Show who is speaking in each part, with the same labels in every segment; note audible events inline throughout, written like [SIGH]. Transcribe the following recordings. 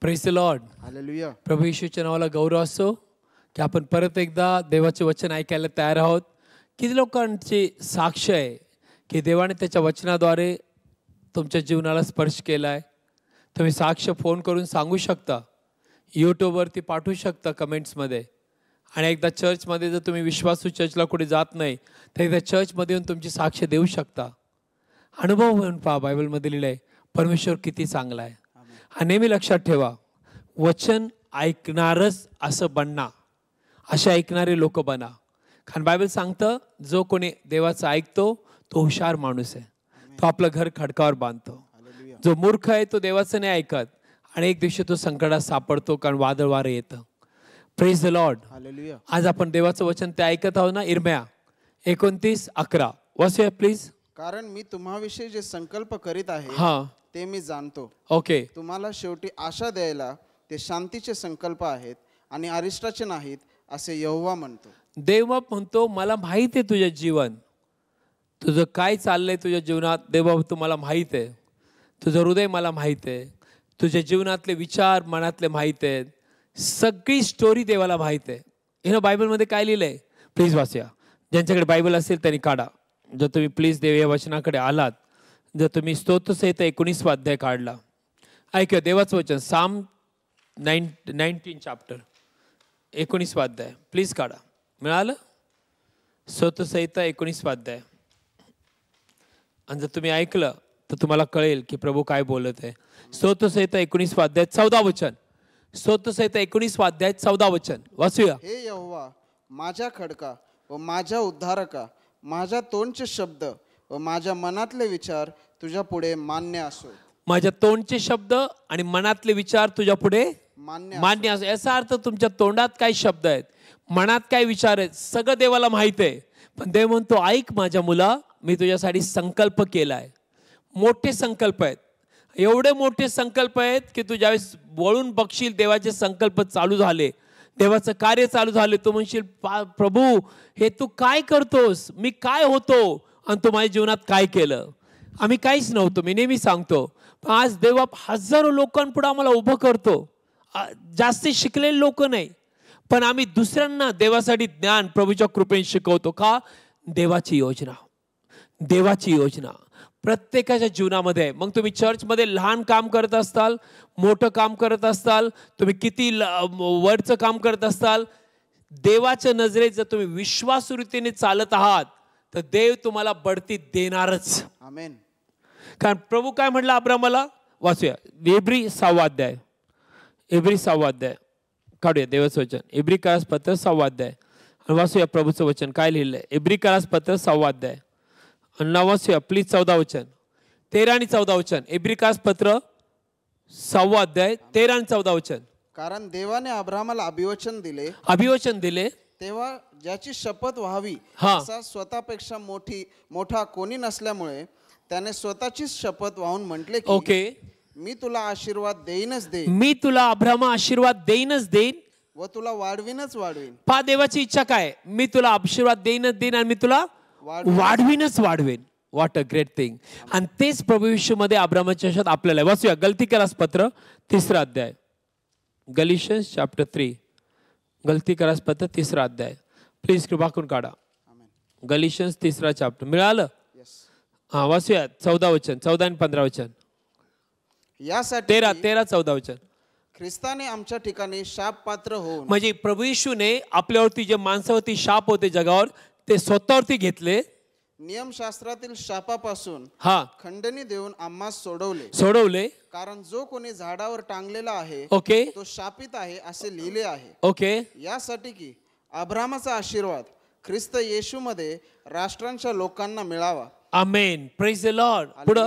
Speaker 1: Press lord hallelujah प्रभू येशूच्या नावाला गौरव असो की आपण परत एकदा देवाचे वचन ऐकायला तयार आहोत किती लोकांची साक्ष आहे की देवाने त्याच्या वचनाद्वारे तुमच्या जीवनाला स्पर्श केला आहे तुम्ही साक्ष फोन करून सांगू शकता यूट्यूबवरती पाठवू शकता कमेंट्समध्ये आणि एकदा चर्चमध्ये जर तुम्ही विश्वासू चर्चला कुठे जात नाही तर एकदा चर्चमध्ये येऊन तुमची साक्ष देऊ शकता अनुभव म्हणून पहा बायबलमध्ये लिहिलं आहे परमेश्वर किती चांगला आहे नेहमी लक्षात ठेवा वचन ऐकणारच असं बनना असे ऐकणारे लोक बना कारण बायबल सांगतं जो कोणी देवाचा ऐकतो तो हुशार माणूस आहे तो आपलं घर खडकावर बांधतो जो मूर्ख आहे तो देवाचं नाही ऐकत आणि एक दिवशी तो संकटात सापडतो कारण वादळ वारं येतं प्रेज द लॉर्ड आज आपण देवाचं वचन ते ऐकत आहोत ना इरम्या एकोणतीस अकरा वॉस प्लीज
Speaker 2: कारण मी तुम्हाविषयी जे संकल्प करीत आहे हा ते मी जाणतो ओके तुम्हाला शेवटी आशा द्यायला ते शांतीचे संकल्प आहेत आणि अरिष्टाचे नाहीत असे यहोवा म्हणतो
Speaker 1: देव म्हणतो मला माहीत आहे तुझं जीवन तुझं काय चाललंय तुझ्या जीवनात देवबाब तुम्हाला माहीत आहे तुझं हृदय मला माहीत आहे तुझ्या जीवनातले विचार मनातले माहीत आहेत सगळी स्टोरी देवाला माहीत आहे हे ना बायबलमध्ये काय लिहिलंय प्लीज वाचया ज्यांच्याकडे बायबल असेल त्यांनी काढा जर तुम्ही प्लीज देवी वचनाकडे आलात जर तुम्ही स्तोत्रसहित एकोणीस वाध्याय काढला ऐकूया देवाचं वचन साम नाईन नाईन्टीन चॅप्टर एकोणीस अध्याय प्लीज काढा मिळालं सहित एकोणीस अध्याय आणि जर तुम्ही ऐकलं तर तुम्हाला कळेल की प्रभू काय बोलत आहे सहित एकोणीस स्वाध्याय चौदा वचन सहित एकोणीस स्वाध्याय चौदा वचन वाचूया
Speaker 2: हे माझ्या खडका व माझ्या उद्धारका माझ्या तोंडचे शब्द व माझ्या मनातले विचार तुझ्या पुढे मान्य असो
Speaker 1: माझ्या तोंडचे शब्द आणि मनातले विचार तुझ्या पुढे मान्य मान्य असो याचा अर्थ तुमच्या तोंडात काय शब्द आहेत मनात काय विचार आहेत सगळं देवाला माहीत आहे पण देव म्हणतो ऐक माझ्या मुला मी तुझ्यासाठी संकल्प केला आहे मोठे संकल्प आहेत एवढे मोठे संकल्प आहेत की तू ज्यावेळेस वळून बघशील देवाचे संकल्प चालू झाले देवाचं कार्य चालू झालं तो म्हणशील प्रभू हे तू काय करतोस मी काय होतो आणि तू माझ्या जीवनात काय केलं आम्ही काहीच नव्हतो मी नेहमी सांगतो आज देवाप हजारो लोकांपुढं आम्हाला उभं करतो जास्ती शिकलेले लोक नाही पण आम्ही दुसऱ्यांना देवासाठी ज्ञान प्रभूच्या कृपेने शिकवतो का देवाची योजना देवाची योजना प्रत्येकाच्या जीवनामध्ये मग तुम्ही चर्चमध्ये लहान काम करत असताल मोठं काम करत असाल तुम्ही किती ल वरचं काम करत असाल देवाच्या नजरेत जर तुम्ही विश्वासरीतीने चालत आहात तर देव तुम्हाला बढती देणारच आमेन कारण प्रभू काय म्हटलं मला वाचूया एब्री सहावाध्याय एब्री सहावाध्याय काढूया देवाचं वचन एब्री कास पत्र सहावाध्याय आणि वाचूया प्रभूचं वचन काय लिहिलंय एब्री कास पत्र सहावाध्याय अन्नावास्य प्लीज चौदा वचन तेरा आणि चौदा वचन एब्रिकास पत्र सहावा अध्याय तेरा आणि चौदा वचन
Speaker 2: कारण देवाने अब्रामाला अभिवचन दिले अभिवचन दिले तेव्हा ज्याची शपथ व्हावी हा. असा स्वतःपेक्षा मोठी मोठा कोणी नसल्यामुळे त्याने स्वतःचीच शपथ वाहून म्हटले की ओके मी तुला आशीर्वाद देईनच देईन
Speaker 1: मी तुला अब्रामा आशीर्वाद देईनच देईन
Speaker 2: व तुला वाढवीनच वाढवीन
Speaker 1: पा देवाची इच्छा काय मी तुला आशीर्वाद देईनच देईन आणि मी तुला वाढवीनच वाढवेन वॉट अ ग्रेट थिंग आणि तेच मध्ये आब्रामाच्या आयुष्यात आपल्याला वाचूया गलती करास पत्र तिसरा अध्याय गलिशन्स चॅप्टर थ्री गलती करास पत्र तिसरा अध्याय प्लीज कृपा करून काढा गलिशन्स तिसरा चॅप्टर मिळालं हा वाचूया चौदा वचन चौदा आणि पंधरा वचन
Speaker 2: यासाठी तेरा
Speaker 1: तेरा चौदा वचन
Speaker 2: ख्रिस्ताने आमच्या ठिकाणी शाप पात्र हो
Speaker 1: म्हणजे प्रभू ने आपल्यावरती जे माणसावरती शाप होते जगावर ते स्वतःवरती घेतले
Speaker 2: नियमशास्त्रातील शापापासून हा खंडणी देऊन आम्हा सोडवले सोडवले कारण जो कोणी झाडावर टांगलेला आहे ओके तो शापित आहे असे लिहिले आहे ओके यासाठी की अब्रामाचा आशीर्वाद ख्रिस्त येशू मध्ये राष्ट्रांच्या लोकांना मिळावा
Speaker 1: आमेन प्रेज लॉर्ड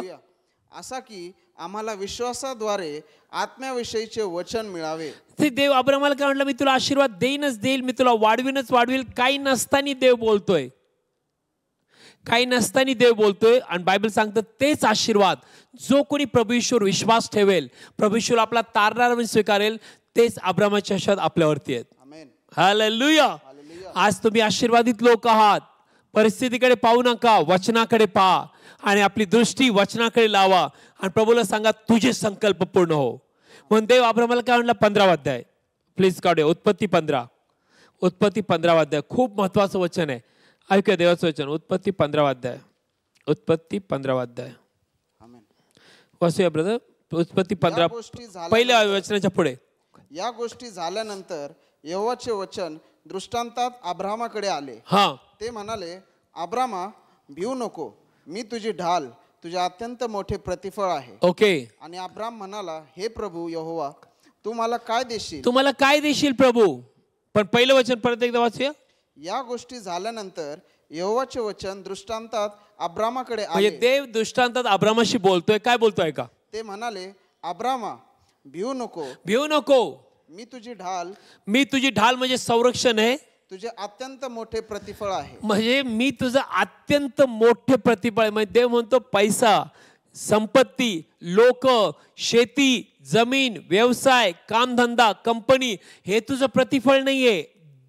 Speaker 2: असा की आम्हाला विश्वासाद्वारे आत्म्याविषयीचे वचन मिळावे
Speaker 1: ते देव अब्रमाला काय म्हटलं मी तुला आशीर्वाद देईनच देईल मी तुला वाढवीनच वाढविल काही नसतानी देव बोलतोय काही नसतानी देव बोलतोय आणि बायबल सांगतं तेच आशीर्वाद जो कोणी प्रभूश्वर विश्वास ठेवेल प्रभूश्वर आपला तारणार स्वीकारेल तेच अब्रामाचे आशीर्वाद आपल्यावरती आहेत लुया आज तुम्ही आशीर्वादित लोक आहात परिस्थितीकडे पाहू नका वचनाकडे पाहा आणि आपली दृष्टी वचनाकडे लावा आणि प्रभूला सांगा तुझे संकल्प पूर्ण हो म्हणून देव आब्रमाला काय म्हणला पंधरा अध्याय प्लीज काढूया उत्पत्ती पंधरा उत्पत्ती पंधरा अध्याय खूप महत्त्वाचं वचन आहे ऐकूया देवाचं वचन उत्पत्ती पंधरा अध्याय उत्पत्ती पंधरा अध्याय ब्रदर उत्पत्ती पंधरा पहिल्या वचनाच्या पुढे
Speaker 2: या गोष्टी झाल्यानंतर यवाचे वचन दृष्टांतात आब्रामाकडे आले हा ते म्हणाले आब्रामा भिऊ नको मी तुझी ढाल तुझे अत्यंत मोठे प्रतिफळ आहे ओके आणि अब्राम म्हणाला हे प्रभू यहोवा तू मला काय देशील
Speaker 1: तुम्हाला काय देशील प्रभू पण पहिलं वचन परत एकदा वाचूया
Speaker 2: या गोष्टी झाल्यानंतर यहोवाचे वचन दृष्टांतात अब्रामाकडे म्हणजे देव
Speaker 1: दृष्टांतात अब्रामाशी बोलतोय काय बोलतोय का
Speaker 2: ते म्हणाले अब्रामा भिऊ नको भिऊ नको मी तुझी ढाल
Speaker 1: मी तुझी ढाल म्हणजे संरक्षण आहे
Speaker 2: तुझे अत्यंत मोठे प्रतिफळ आहे
Speaker 1: म्हणजे मी तुझं अत्यंत मोठे प्रतिफळ आहे म्हणजे देव म्हणतो पैसा संपत्ती लोक शेती जमीन व्यवसाय कामधंदा कंपनी हे तुझं प्रतिफळ नाहीये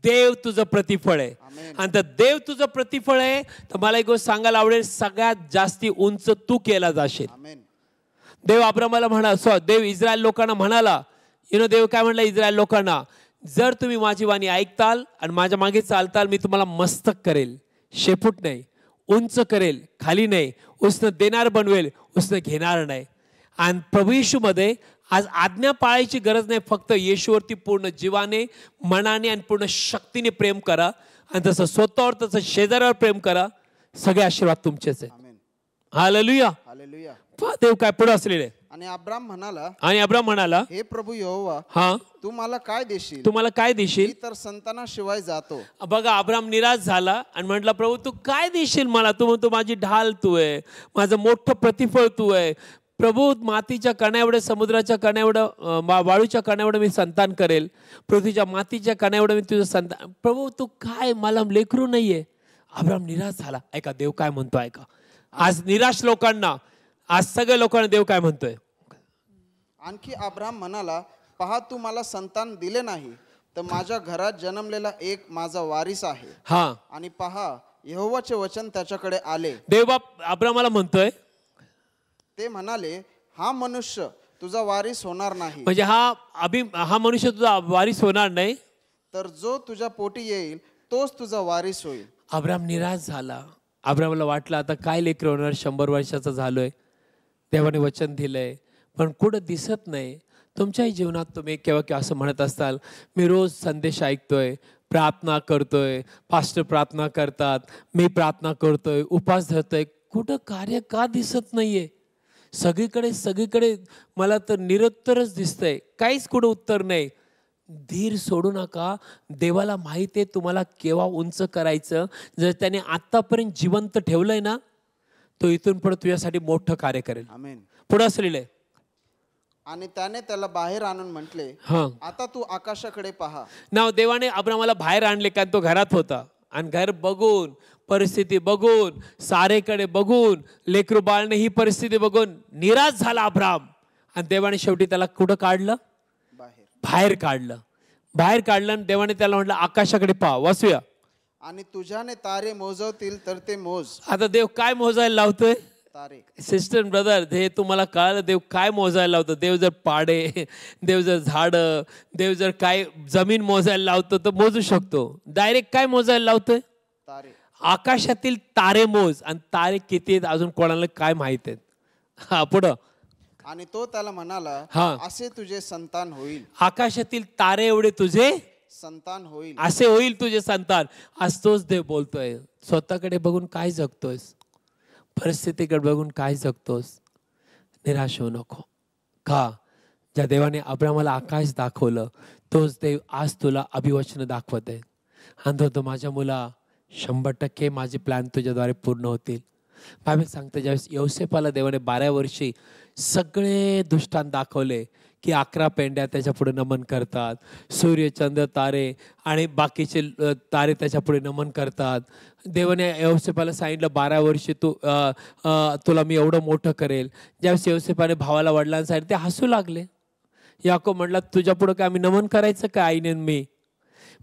Speaker 1: देव तुझं प्रतिफळ आहे आणि तर देव तुझं प्रतिफळ आहे तर मला एक गोष्ट सांगायला आवडेल सगळ्यात जास्ती उंच तू केला जाशील देव मला म्हणा देव इस्रायल लोकांना म्हणाला यु नो देव काय म्हणला इस्रायल लोकांना जर तुम्ही माझी वाणी ऐकताल आणि माझ्या मागे चालताल मी तुम्हाला मस्तक करेल शेपूट नाही उंच करेल खाली नाही उष्ण देणार बनवेल उष्ण घेणार नाही आणि प्रभू मध्ये आज आज्ञा पाळायची गरज नाही फक्त येशूवरती पूर्ण जीवाने मनाने आणि पूर्ण शक्तीने प्रेम करा आणि तसं स्वतःवर तसं शेजाऱ्यावर प्रेम करा सगळे आशीर्वाद तुमचेच आहेत हा ललुया देव काय पुढे असलेले
Speaker 2: आणि अब्राम म्हणाला आणि अब्राम म्हणाला हे प्रभू यहोवा हा तू मला काय देशील तुम्हाला काय देशील तर तर शिवाय जातो
Speaker 1: बघा अब्राम निराश झाला आणि म्हटला प्रभू तू काय देशील मला तू म्हणतो माझी ढाल तू आहे माझं मोठं प्रतिफळ तू आहे प्रभू मातीच्या कण्याएवढं समुद्राच्या कण्याएवढं वाळूच्या कण्याएवढं मी संतान करेल पृथ्वीच्या मातीच्या कण्याएवढं मी तुझं संतान प्रभू तू काय मला लेकरू नाहीये आहे अब्राम निराश झाला ऐका देव काय म्हणतो ऐका आज निराश लोकांना आज सगळ्या लोकांना देव काय म्हणतोय
Speaker 2: आणखी अब्राम म्हणाला पहा तू मला संतान दिले नाही तर माझ्या घरात जन्मलेला एक माझा वारिस आहे हा आणि पहा यहोवाचे वचन त्याच्याकडे आले
Speaker 1: देवबाप आब्रामाला म्हणतोय
Speaker 2: ते म्हणाले हा मनुष्य तुझा वारिस होणार नाही म्हणजे
Speaker 1: हा अभि हा मनुष्य तुझा वारिस होणार नाही
Speaker 2: तर जो तुझ्या पोटी येईल तोच तुझा वारिस होईल
Speaker 1: आब्राम निराश झाला अब्रामला वाटलं आता काय लेकर होणार शंभर वर्षाचा झालोय देवाने वचन दिलं आहे पण कुठं दिसत नाही तुमच्याही जीवनात तुम्ही केव्हा केव्हा असं म्हणत असाल मी रोज संदेश ऐकतोय प्रार्थना करतोय फास्ट प्रार्थना करतात मी प्रार्थना करतोय उपास धरतोय कुठं कार्य का दिसत नाही आहे सगळीकडे सगळीकडे मला तर निरुत्तरच दिसतंय काहीच कुठं उत्तर नाही धीर सोडू नका देवाला माहिती आहे तुम्हाला केव्हा उंच करायचं जर त्याने आत्तापर्यंत जिवंत ठेवलं आहे ना तो इथून पुढे तुझ्यासाठी मोठं कार्य करेल आमेन पुढे असं लिहिलंय
Speaker 2: आणि त्याने त्याला बाहेर आणून म्हटले हा आता तू आकाशाकडे पहा
Speaker 1: ना देवाने अब्रामाला बाहेर आणले कारण तो घरात होता आणि घर बघून परिस्थिती बघून सारेकडे बघून लेकरू बाळने ही परिस्थिती बघून निराश झाला अब्राम आणि देवाने शेवटी त्याला कुठं काढलं बाहेर बाहेर काढलं बाहेर काढलं आणि देवाने त्याला म्हटलं आकाशाकडे पहा वाचूया
Speaker 2: आणि तुझ्याने तारे मोजवतील तर ते मोज
Speaker 1: आता देव काय मोजायला लावतोय तारे सिस्टर ब्रदर हे तुम्हाला कळलं देव काय मोजायला लावतो देव जर पाडे देव जर झाड देव जर काय जमीन मोजायला लावतो तर मोजू शकतो डायरेक्ट काय मोजायला लावतोय तारे आकाशातील तारे मोज आणि तारे किती आहेत अजून कोणाला काय माहित आहेत हा पुढं
Speaker 2: आणि तो त्याला म्हणाला हा असे तुझे संतान होईल
Speaker 1: आकाशातील तारे एवढे तुझे
Speaker 2: संतान होईल असे होईल
Speaker 1: तुझे संतान आज तोच देव बोलतोय स्वतःकडे बघून काय जगतोयस परिस्थितीकडे बघून काय जगतोस निराश होऊ नको का ज्या देवाने अब्रामाला आकाश दाखवलं तोच देव आज तुला अभिवचन दाखवत आहे आणि तो माझ्या मुला शंभर टक्के माझे प्लॅन तुझ्याद्वारे पूर्ण होतील बाबी सांगते ज्यावेळेस यवसेपाला देवाने बारा वर्षी सगळे दुष्टान दाखवले की अकरा पेंड्या त्याच्या पुढे नमन करतात चंद्र तारे आणि बाकीचे तारे त्याच्या पुढे नमन करतात देवाने यवसेपाला सांगितलं बारा वर्षी तू तुला मी एवढं मोठं करेल ज्यावेळेस यवसेपाने भावाला वडिलांना ते हसू लागले याको म्हटला तुझ्या पुढं काय आम्ही नमन करायचं का आईने मी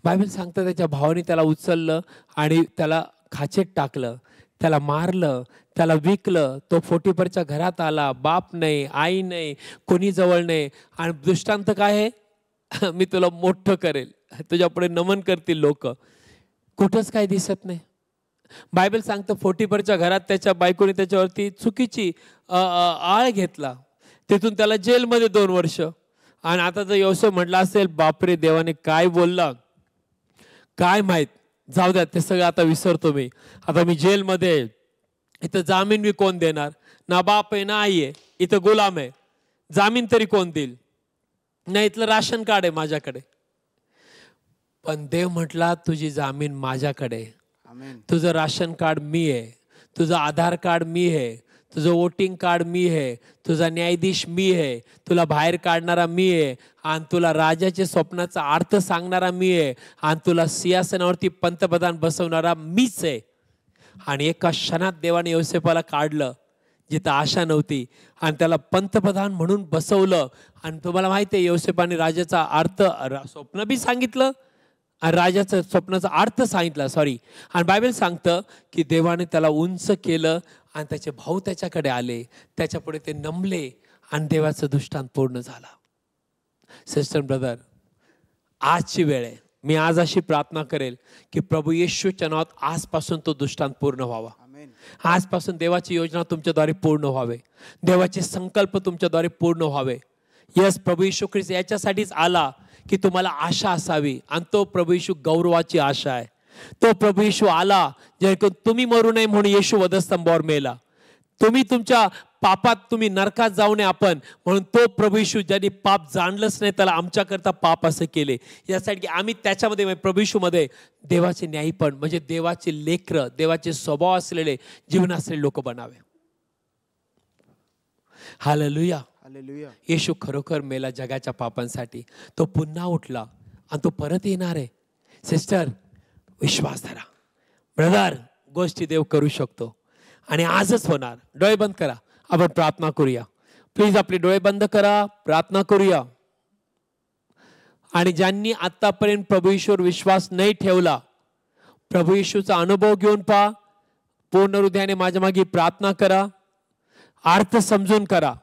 Speaker 1: बायबल सांगतं त्याच्या भावाने त्याला उचललं आणि त्याला खाचेत टाकलं त्याला मारलं त्याला विकलं तो फोटीपरच्या घरात आला बाप नाही आई नाही कोणी जवळ नाही आणि दृष्टांत काय आहे [LAUGHS] मी तुला मोठं करेल तुझ्या पुढे नमन करतील लोक कुठंच काय दिसत नाही बायबल सांगतं फोटीपरच्या घरात त्याच्या बायकोने त्याच्यावरती चुकीची आळ घेतला तिथून त्याला जेलमध्ये दोन वर्ष आणि आता जर व्यवसाय म्हटला असेल बापरे देवाने काय बोलला काय माहीत जाऊ द्या ते सगळं आता विसरतो मी आता मी जेलमध्ये इथं जामीन मी कोण देणार ना बाप आहे ना आई आहे इथं गुलाम आहे जामीन तरी कोण देईल नाही इथलं राशन कार्ड आहे माझ्याकडे पण देव म्हटला तुझी जामीन माझ्याकडे तुझं राशन कार्ड मी आहे तुझं आधार कार्ड मी आहे तुझं वोटिंग कार्ड मी आहे तुझा न्यायाधीश मी आहे तुला बाहेर काढणारा मी आहे आणि तुला राजाचे स्वप्नाचा अर्थ सांगणारा मी आहे आणि तुला सिंहासनावरती पंतप्रधान बसवणारा मीच आहे आणि एका क्षणात देवाने योसेपाला काढलं जिथं आशा नव्हती आणि त्याला पंतप्रधान म्हणून बसवलं आणि तुम्हाला माहिती आहे योसेपाने राजाचा अर्थ स्वप्न बी सांगितलं आणि राजाचं स्वप्नाचा अर्थ सांगितला सॉरी आणि बायबल सांगतं की देवाने त्याला उंच केलं आणि त्याचे भाऊ त्याच्याकडे आले त्याच्यापुढे ते नमले आणि देवाचं दृष्टांत पूर्ण झाला सिस्टर ब्रदर आजची वेळ आहे मी आज अशी प्रार्थना करेल की प्रभू येशूच्या नावात आजपासून तो दृष्टांत पूर्ण व्हावा आजपासून देवाची योजना तुमच्याद्वारे पूर्ण व्हावे देवाचे संकल्प तुमच्याद्वारे पूर्ण व्हावे यस प्रभू येशू ख्रिस्त याच्यासाठीच आला की तुम्हाला आशा असावी आणि तो प्रभू येशू गौरवाची आशा आहे तो प्रभू येशू आला जेणेकरून तुम्ही मरू नये म्हणून येशू वधस्तंभावर मेला तुम्ही तुमच्या पापात तुम्ही नरकात जाऊ नये आपण म्हणून तो प्रभू येशू ज्यांनी पाप जाणलंच नाही त्याला आमच्याकरता पाप असे केले यासाठी की आम्ही त्याच्यामध्ये म्हणजे प्रभू येशूमध्ये देवाचे न्यायपण म्हणजे देवाचे लेकर देवाचे स्वभाव असलेले जीवन असलेले लोक बनावे हालेलुया हालेलुया येशू खरोखर मेला जगाच्या पापांसाठी तो पुन्हा उठला आणि तो परत येणार आहे सिस्टर विश्वास धरा ब्रदर गोष्टी देव करू शकतो आणि आजच होणार डोळे बंद करा आपण प्रार्थना करूया प्लीज आपले डोळे बंद करा प्रार्थना करूया आणि ज्यांनी आतापर्यंत प्रभू ईश्वर विश्वास नाही ठेवला प्रभू येशूचा अनुभव घेऊन पहा पूर्ण हृदयाने माझ्या मागे प्रार्थना करा अर्थ समजून करा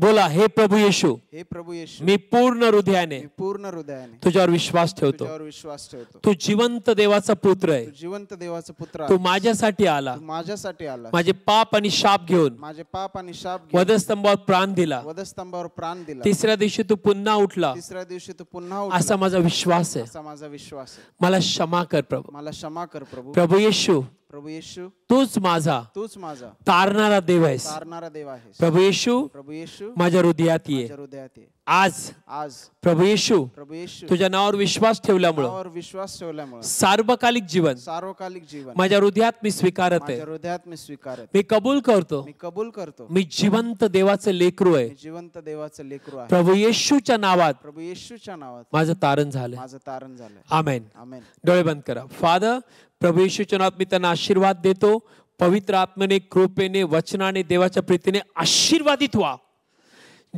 Speaker 1: बोला हे प्रभू येशू हे प्रभू येशू मी पूर्ण हृदयाने पूर्ण हृदयाने तुझ्यावर विश्वास ठेवतो तुझ्यावर विश्वास ठेवतो तू जिवंत देवाचा पुत्र आहे जिवंत
Speaker 2: देवाचा पुत्र तू माझ्यासाठी आला माझ्यासाठी आला माझे पाप आणि शाप घेऊन माझे पाप आणि शाप वधस्तंभावर प्राण दिला वधस्तंभावर प्राण दिला तिसऱ्या दिवशी तू पुन्हा उठला तिसऱ्या दिवशी तू पुन्हा उठला असा माझा विश्वास आहे असा माझा विश्वास आहे मला क्षमा
Speaker 1: कर प्रभू मला क्षमा कर प्रभू प्रभू येशू प्रभू येशू तूच माझा तूच माझा तारणारा देव आहेस तारणारा देव आहे प्रभू येशू प्रभू येशू माझ्या हृदयात ये हृदयात ये आज आज प्रभू येशू प्रभू येशू तुझ्या नावावर विश्वास ठेवल्यामुळे विश्वास ठेवल्यामुळे सार्वकालिक जीवन सार्वकालिक जीवन माझ्या हृदयात मी स्वीकारत आहे हृदयात मी स्वीकारत मी कबूल करतो मी कबूल करतो मी जिवंत देवाचं लेकरू आहे जिवंत देवाचं लेकरू आहे प्रभू येशूच्या नावात
Speaker 2: प्रभू येशूच्या नावात माझं तारण झालं माझं तारण झालं आमेन आमेन
Speaker 1: डोळे बंद करा फादर प्रभू मी त्यांना आशीर्वाद देतो पवित्र आत्मेने कृपेने वचनाने देवाच्या प्रीतीने आशीर्वादित व्हा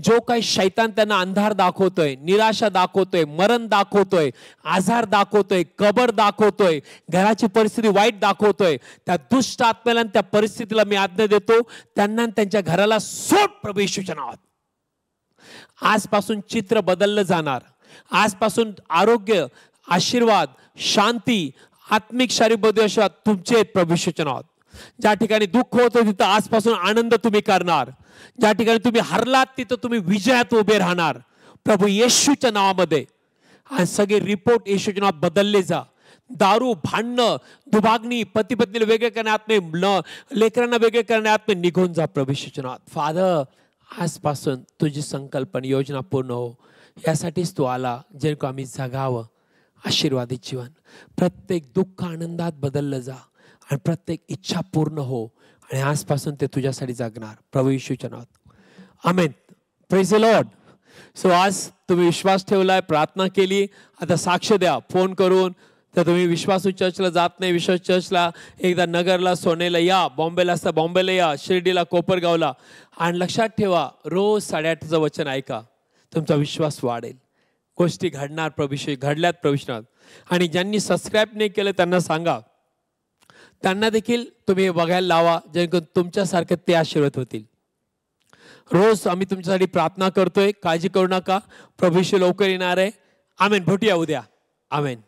Speaker 1: जो काही शैतान त्यांना अंधार दाखवतोय निराशा दाखवतोय मरण दाखवतोय आजार दाखवतोय कबर दाखवतोय घराची परिस्थिती वाईट दाखवतोय त्या दुष्ट आत्म्याला त्या परिस्थितीला मी आज्ञा देतो त्यांना त्यांच्या घराला सोड प्रवेश नावात आजपासून चित्र बदललं जाणार आजपासून आरोग्य आशीर्वाद शांती आत्मिक शारीरिक बदल तुमचे प्रभूषूचे आहोत ज्या ठिकाणी दुःख होतं तिथं आजपासून आनंद तुम्ही करणार ज्या ठिकाणी तुम्ही हरलात तिथं तुम्ही विजयात उभे राहणार प्रभू येशूच्या नावामध्ये आणि सगळे रिपोर्ट येशूच्या नावात बदलले जा दारू भांडणं दुभागणी पती पत्नीला वेगळे करण्यात नाही लेकरांना वेगळे करण्यात नाही निघून जा प्रभू नावात फादर आजपासून तुझी संकल्पना योजना पूर्ण हो यासाठीच तू आला जे आम्ही जगावं आशीर्वादित जीवन प्रत्येक दुःख आनंदात बदललं जा आणि प्रत्येक इच्छा पूर्ण हो आणि आजपासून ते तुझ्यासाठी जगणार प्रभू यशूच्या नावात amen praise a lord so आज तुम्ही विश्वास ठेवलाय प्रार्थना केली आता साक्ष द्या फोन करून तर तुम्ही विश्वासू चर्चला जात नाही विश्वास चर्चला एकदा नगरला सोनेला या बॉम्बेला असता बॉम्बेला या शिर्डीला कोपरगावला आणि लक्षात ठेवा रोज साडेआठचं वचन ऐका तुमचा विश्वास वाढेल गोष्टी घडणार प्रविषय घडल्यात प्रविष्णात आणि ज्यांनी सबस्क्राईब नाही केलं त्यांना सांगा त्यांना देखील तुम्ही बघायला लावा जेणेकरून तुमच्यासारखे ते आशीर्वाद होतील रोज आम्ही तुमच्यासाठी प्रार्थना करतोय काळजी करू नका प्रभूशी लवकर येणार आहे आमेन भेटूया उद्या आमेन